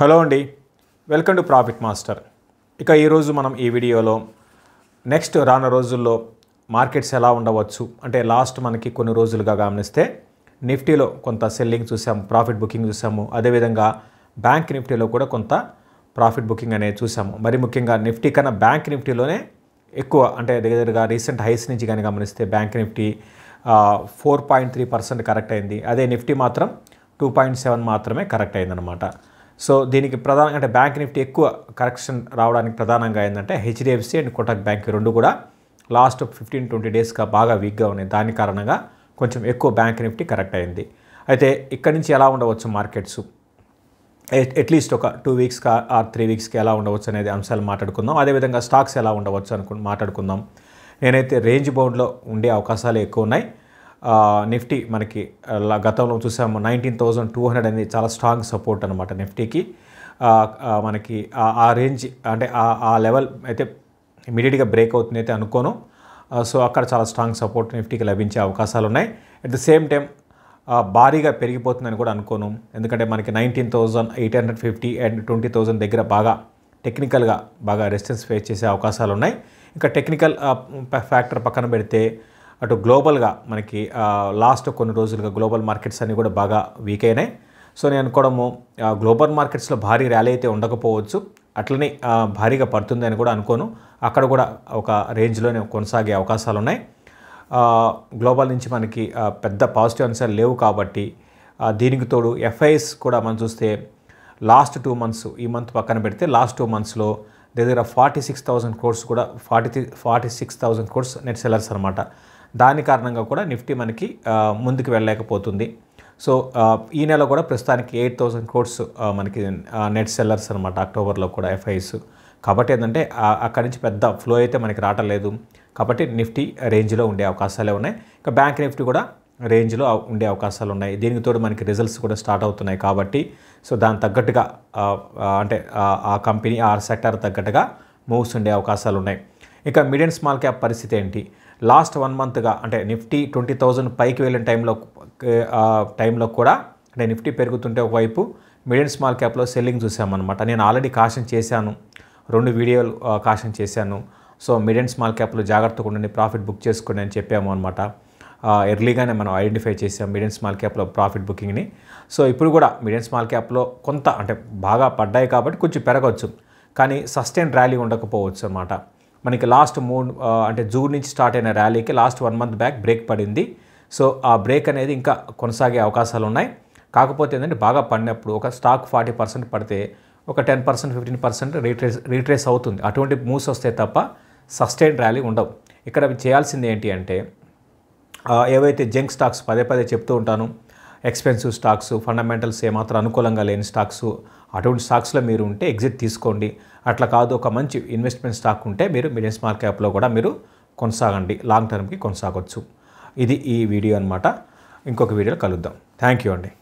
hello అండి welcome to profit master ఇక ఈరోజు మనం ఈ వీడియోలో నెక్స్ట్ రాను రోజుల్లో మార్కెట్స్ ఎలా ఉండవచ్చు అంటే లాస్ట్ మనకి కొన్ని రోజులుగా గమనిస్తే నిఫ్టీలో కొంత సెల్లింగ్ చూసాము ప్రాఫిట్ బుకింగ్ చూసాము అదేవిధంగా బ్యాంక్ నిఫ్టీలో కూడా కొంత ప్రాఫిట్ బుకింగ్ అనేది చూసాము మరి ముఖ్యంగా నిఫ్టీ కన్నా బ్యాంక్ నిఫ్టీలోనే ఎక్కువ అంటే దగ్గరగా రీసెంట్ హైస్ నుంచి కానీ గమనిస్తే bank Nifty four point three percent correct అయింది అదే నిఫ్టీ మాత్రం టూ పాయింట్ సెవెన్ మాత్రమే కరెక్ట్ అయిందనమాట సో దీనికి ప్రధానంగా అంటే బ్యాంక్ నిఫ్టీ ఎక్కువ కరెక్షన్ రావడానికి ప్రధానంగా ఏంటంటే హెచ్డిఎఫ్సి అండ్ కోటక్ బ్యాంక్ రెండు కూడా లాస్ట్ ఫిఫ్టీన్ ట్వంటీ డేస్గా బాగా వీక్గా ఉన్నాయి దాని కారణంగా కొంచెం ఎక్కువ బ్యాంక్ నిఫ్టీ కరెక్ట్ అయింది అయితే ఇక్కడి నుంచి ఎలా ఉండవచ్చు మార్కెట్స్ అట్లీస్ట్ ఒక టూ వీక్స్కి ఆర్ త్రీ వీక్స్కి ఎలా ఉండవచ్చు అనేది అంశాలు మాట్లాడుకుందాం అదేవిధంగా స్టాక్స్ ఎలా ఉండవచ్చు అనుకు మాట్లాడుకుందాం నేనైతే రేంజ్ బౌండ్లో ఉండే అవకాశాలు ఎక్కువ ఉన్నాయి నిఫ్టీ మనకి గతంలో చూసాము నైన్టీన్ థౌజండ్ టూ హండ్రెడ్ అనేది చాలా స్ట్రాంగ్ సపోర్ట్ అనమాట నిఫ్టీకి మనకి ఆ రేంజ్ అంటే ఆ లెవెల్ అయితే ఇమీడియట్గా బ్రేక్ అవుతుంది అయితే అనుకోను సో అక్కడ చాలా స్ట్రాంగ్ సపోర్ట్ నిఫ్టీకి లభించే అవకాశాలు ఉన్నాయి అట్ ద సేమ్ టైం భారీగా పెరిగిపోతుందని కూడా అనుకోను ఎందుకంటే మనకి nineteen thousand eight hundred fifty and twenty thousand దగ్గర బాగా టెక్నికల్గా బాగా రెసిస్టెన్స్ ఫేస్ చేసే అవకాశాలు ఉన్నాయి ఇంకా టెక్నికల్ ఫ్యాక్టర్ పక్కన పెడితే అటు గ్లోబల్గా మనకి లాస్ట్ కొన్ని రోజులుగా గ్లోబల్ మార్కెట్స్ అన్నీ కూడా బాగా వీక్ అయినాయి సో నేను అనుకోవడము గ్లోబల్ మార్కెట్స్లో భారీ ర్యాలీ అయితే ఉండకపోవచ్చు అట్లనే భారీగా పడుతుంది అని కూడా అనుకోను అక్కడ కూడా ఒక రేంజ్లోనే కొనసాగే అవకాశాలు ఉన్నాయి గ్లోబల్ నుంచి మనకి పెద్ద పాజిటివ్ అంశాలు లేవు కాబట్టి దీనికి తోడు ఎఫ్ఐఎస్ కూడా మనం చూస్తే లాస్ట్ టూ మంత్స్ ఈ మంత్ పక్కన పెడితే లాస్ట్ టూ మంత్స్లో దగ్గర ఫార్టీ సిక్స్ థౌసండ్ కోర్స్ కూడా forty forty six thousand crores net sellers అనమాట దాని కారణంగా కూడా నిఫ్టీ మనకి ముందుకు వెళ్ళలేకపోతుంది సో ఈ నెల కూడా ప్రస్తుతానికి ఎయిట్ థౌసండ్ కోర్స్ మనకి నెట్ సెల్లర్స్ అనమాట అక్టోబర్లో కూడా ఎఫ్ఐస్ కాబట్టి ఏంటంటే అక్కడి నుంచి పెద్ద ఫ్లో అయితే మనకి రావటం లేదు కాబట్టి నిఫ్టీ రేంజ్లో ఉండే అవకాశాలే ఉన్నాయి ఇంకా బ్యాంక్ నిఫ్టీ కూడా రేంజ్లో ఉండే అవకాశాలు ఉన్నాయి దీనికి తోడు మనకి రిజల్ట్స్ కూడా స్టార్ట్ అవుతున్నాయి కాబట్టి సో దాని తగ్గట్టుగా అంటే ఆ కంపెనీ ఆ సెక్టర్ తగ్గట్టుగా మూవ్స్ ఉండే అవకాశాలు ఉన్నాయి ఇక మీడియం స్మాల్ క్యాప్ పరిస్థితి ఏంటి లాస్ట్ వన్ మంత్గా అంటే నిఫ్టీ ట్వంటీ థౌజండ్ పైకి వెళ్ళిన టైంలో టైంలో కూడా అంటే నిఫ్టీ పెరుగుతుంటే ఒకవైపు మిడియం స్మాల్ క్యాప్లో సెల్లింగ్ చూసామన్నమాట నేను ఆల్రెడీ కాషన్ చేశాను రెండు వీడియోలు కాషన్ చేశాను సో మిడియం స్మాల్ క్యాప్లో జాగ్రత్తగా ఉండండి ప్రాఫిట్ బుక్ చేసుకోండి అని చెప్పాము అనమాట ఎర్లీగానే మనం ఐడెంటిఫై చేసాం మిడియం స్మాల్ క్యాప్లో ప్రాఫిట్ బుకింగ్ని సో ఇప్పుడు కూడా మిడియం స్మాల్ క్యాప్లో కొంత అంటే బాగా పడ్డాయి కాబట్టి కొంచెం పెరగవచ్చు కానీ సస్టైన్ ర్యాలీ ఉండకపోవచ్చు అనమాట మనకి లాస్ట్ మూన్ అంటే జూన్ నుంచి స్టార్ట్ అయిన ర్యాలీకి last one month back break పడింది సో ఆ బ్రేక్ అనేది ఇంకా కొనసాగే అవకాశాలు ఉన్నాయి కాకపోతే ఏంటంటే బాగా పడినప్పుడు ఒక స్టాక్ ఫార్టీ పర్సెంట్ పడితే ఒక ten percent fifteen percent retrace retrace అవుతుంది అటువంటి మూవ్స్ వస్తే తప్ప సస్టైన్ ర్యాలీ ఉండవు ఇక్కడ చేయాల్సింది ఏంటి అంటే ఏవైతే జంక్ స్టాక్స్ పదే పదే చెప్తూ ఉంటాను ఎక్స్పెన్సివ్ స్టాక్స్ ఫండమెంటల్స్ ఏమాత్రం అనుకూలంగా లేని స్టాక్స్ అటువంటి స్టాక్స్లో మీరు ఉంటే ఎగ్జిట్ తీసుకోండి అట్లా కాదు ఒక మంచి ఇన్వెస్ట్మెంట్ స్టాక్ ఉంటే మీరు మీడియం స్మాల్ క్యాప్లో కూడా మీరు కొనసాగండి లాంగ్ టర్మ్కి కొనసాగొచ్చు ఇది ఈ వీడియో అనమాట ఇంకొక వీడియోలో కలుద్దాం థ్యాంక్ యూ అండి